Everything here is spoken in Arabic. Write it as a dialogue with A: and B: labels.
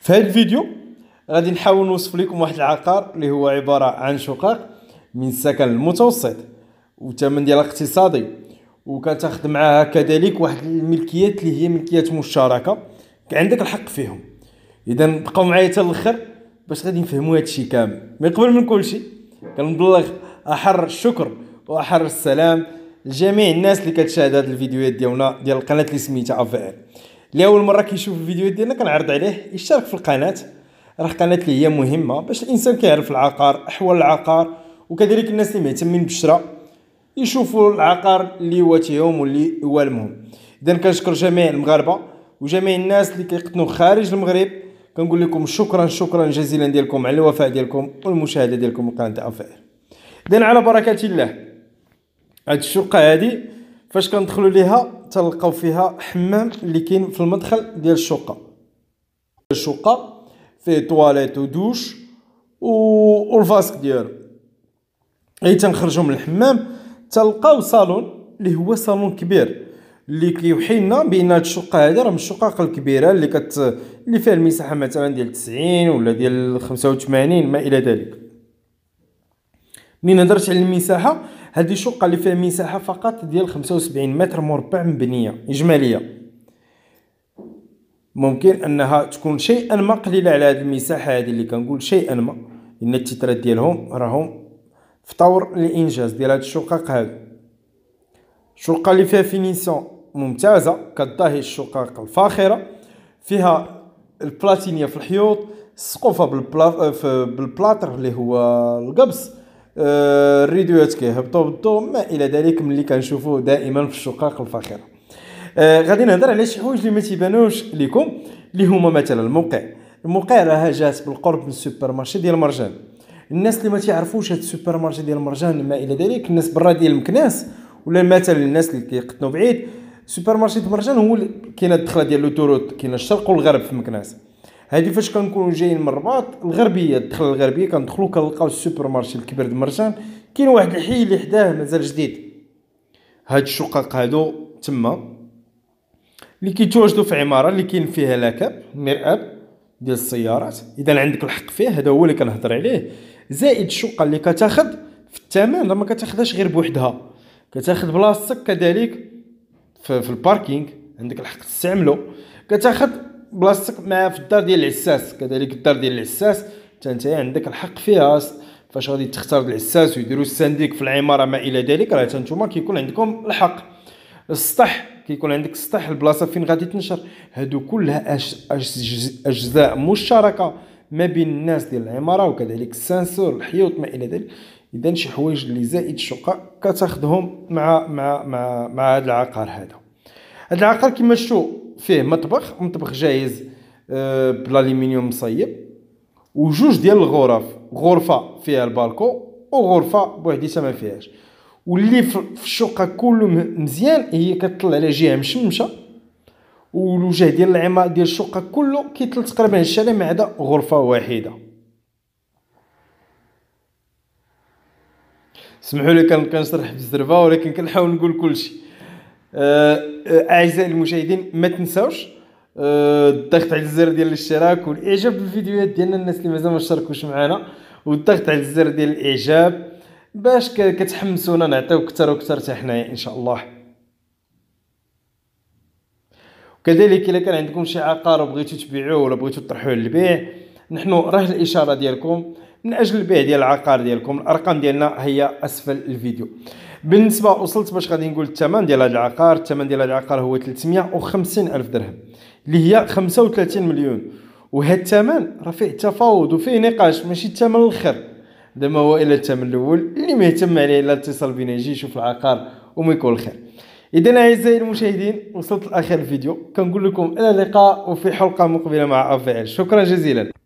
A: في هذا الفيديو غادي نحاول نوصف لكم واحد العقار اللي هو عباره عن شقق من السكن المتوسط وثمن ديالها اقتصادي وكتاخد معاها كذلك واحد الملكيات اللي هي ملكيات مشتركه عندك الحق فيهم اذا بقاو معايا حتى الاخر باش غادي نفهموا هذا الشيء كامل من قبل من كل شيء كنبلغ احر الشكر واحر السلام لجميع الناس اللي كتشاهد هاد الفيديوهات ديالنا ديال القناه اللي سميتها افير اللي اول مره كيشوف الفيديو ديالنا كنعرض عليه يشترك في القناه راه قناه اللي هي مهمه باش الانسان كيعرف العقار احوال العقار وكذلك الناس اللي مهتمين بالشراء يشوفوا العقار اللي تيهم واللي المهم اذا كنشكر جميع المغاربه وجميع الناس اللي كيقطنوا خارج المغرب كنقول لكم شكرا شكرا جزيلا ديالكم على الوفاء ديالكم والمشاهده ديالكم لقناه افائر اذا على بركه الله هاد الشقه هذه فاش كندخلوا ليها تلقاو فيها حمام اللي كاين في المدخل ديال الشقه الشقه فيه تواليت ودوش و الفاسك ديالو اي تنخرجوا من الحمام تلقاو صالون اللي هو صالون كبير اللي كيوحي لنا بان هاد الشقه هذه راه من الشقق الكبيره اللي كت اللي فيها المساحه مثلا ديال 90 ولا ديال 85 ما الى ذلك منين هضرت على المساحه هذه الشقه اللي فيها مساحه فقط ديال 75 متر مربع مبنيه اجماليه ممكن انها تكون شيئا ما قليله على هذه المساحه هذه اللي كنقول شيئا ما لان التترات ديالهم راهم في طور الانجاز ديال هذه الشقق هذه الشقه اللي فيها فينيسيون ممتازه كتضاهي الشقق الفاخره فيها البلاتينيه في الحيوط سقوفه بالبلا... بالبلاطر اللي هو القبس آه، الريديوات كيهبطوا بالضو ما الى ذلك ملي كنشوفوه دائما في الشقق الفاخره آه، غادي نهضر على شي حوايج اللي ما تيبانوش لكم اللي هما مثلا الموقع الموقع راه جات بالقرب من السوبر مارشي ديال مرجان الناس اللي ما تيعرفوش هاد السوبر مارشي ديال مرجان ما الى ذلك الناس برا ديال مكناس ولا مثلا الناس اللي كيقطنوا بعيد سوبر مارشي ديال مرجان هو كاينه الدخله ديال لوتوروت كاينه الشرق والغرب في مكناس هادي فاش كنكونوا جايين من الرباط الغربيه الدخله الغربيه كندخلوا كنلقاو السوبر مارشي الكبير د مرجان كاين واحد الحي اللي حداه مازال جديد هاد الشقق هادو تما اللي كيتواجدوا في عماره اللي كاين فيها لاكاب مرآب ديال السيارات اذا عندك الحق فيه هذا هو اللي كنهضر عليه زائد الشقه اللي كتاخذ في الثمن راه ما كتاخذهاش غير بوحدها كتاخذ بلاصتك كذلك في, في الباركينغ عندك الحق تستعملو كتاخذ بلاصتك مع في الدار ديال العساس كذلك الدار ديال العساس حتى عندك الحق فيها فاش غادي تختار العساس ويديروا السنديك في العماره ما الى ذلك راه نتوما كيكون عندكم الحق السطح كيكون عندك السطح البلاصه فين غادي تنشر هادو كلها اجزاء مشتركه ما بين الناس ديال العماره وكذلك السانسور الحيوط ما الى ذلك اذا شي حوايج اللي زائد الشقق كتاخذهم مع مع مع مع هذا العقار هذا هذا العقار كما شفتوا فيه مطبخ مطبخ جاهز آه، بالالومنيوم مصيب وجوج ديال الغرف غرفه فيها البالكو وغرفه بوحديتها ما فيهاش واللي في الشقه كله مزيان هي كتطل على جهه مشمشه والوجه ديال العمار ديال الشقه كله كيطل تقريبا على الشارع ما عدا غرفه واحده سمحوا لي كنشرح بالزربه ولكن كنحاول نقول كلشي آه، اعزائي المشاهدين ما تنساوش آه، الضغط على الزر ديال الاشتراك والاعجاب بالفيديوهات ديالنا الناس اللي مازال ما شاركوش معنا والضغط على الزر ديال الاعجاب باش كتحمسونا نعطيو اكثر واكثر حتى حنايا ان شاء الله وكذلك الا كان عندكم شي عقار بغيتو تبيعوه ولا بغيتو تطرحوه للبيع نحن راه الاشاره ديالكم من اجل البيع ديال العقار ديالكم الارقام ديالنا هي اسفل الفيديو بالنسبه وصلت باش غادي نقول الثمن ديال هذا العقار الثمن ديال هذا العقار هو 350 الف درهم اللي هي 35 مليون وهذا الثمن راه فيه تفاوض وفيه نقاش ماشي الثمن الاخر دابا هو الا الثمن الاول اللي مهتم عليه الا اتصل بنا يجي يشوف العقار وما يكون خير اذا اعزائي المشاهدين وصلت لاخر الفيديو كنقول لكم الى اللقاء وفي حلقه مقبله مع افعل شكرا جزيلا